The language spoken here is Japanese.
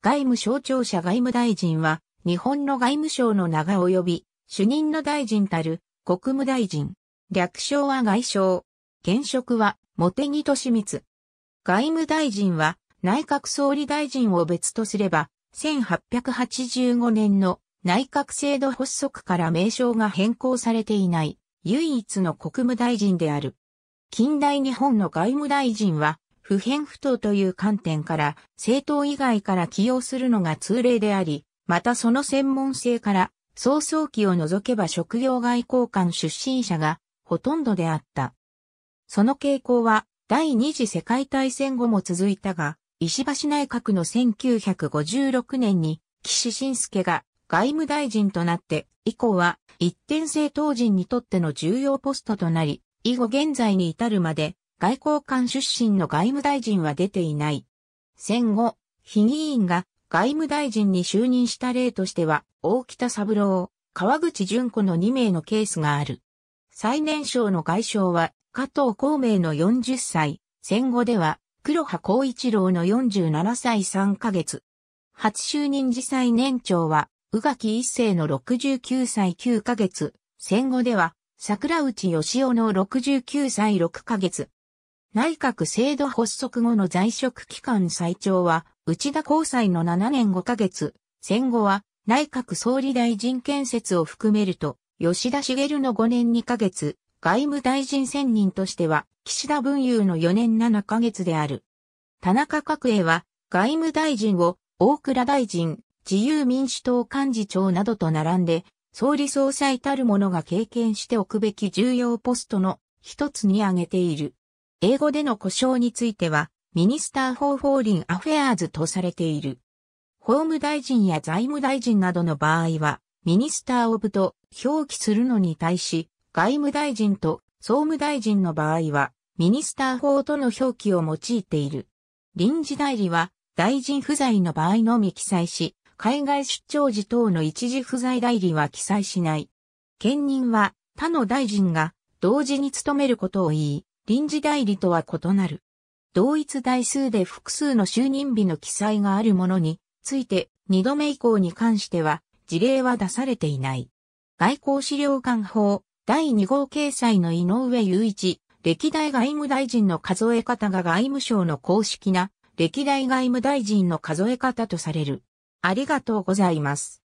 外務省庁舎外務大臣は、日本の外務省の名が及び、主任の大臣たる国務大臣。略称は外省。現職は茂木敏光。外務大臣は内閣総理大臣を別とすれば、1885年の内閣制度発足から名称が変更されていない唯一の国務大臣である。近代日本の外務大臣は不偏不当という観点から、政党以外から起用するのが通例であり、またその専門性から、早々期を除けば職業外交官出身者がほとんどであった。その傾向は第二次世界大戦後も続いたが、石橋内閣の1956年に岸信介が外務大臣となって以降は一点政党人にとっての重要ポストとなり、以後現在に至るまで外交官出身の外務大臣は出ていない。戦後、非議員が外務大臣に就任した例としては、大北三郎、川口淳子の2名のケースがある。最年少の外相は、加藤孔明の40歳、戦後では、黒羽光一郎の47歳3ヶ月。初就任時最年長は、宇垣一世の69歳9ヶ月。戦後では、桜内義雄の69歳6ヶ月。内閣制度発足後の在職期間最長は、内田交際の7年5ヶ月、戦後は内閣総理大臣建設を含めると、吉田茂の5年2ヶ月、外務大臣選任としては、岸田文雄の4年7ヶ月である。田中角栄は、外務大臣を、大倉大臣、自由民主党幹事長などと並んで、総理総裁たる者が経験しておくべき重要ポストの一つに挙げている。英語での故障については、ミニスター・フォー・フォーリン・アフェアーズとされている。法務大臣や財務大臣などの場合は、ミニスター・オブと表記するのに対し、外務大臣と総務大臣の場合は、ミニスター・法との表記を用いている。臨時代理は、大臣不在の場合のみ記載し、海外出張時等の一時不在代理は記載しない。兼任は他の大臣が同時に務めることを言い、臨時代理とは異なる。同一台数で複数の就任日の記載があるものについて、2度目以降に関しては、事例は出されていない。外交資料館法第2号掲載の井上雄一、歴代外務大臣の数え方が外務省の公式な歴代外務大臣の数え方とされる。ありがとうございます。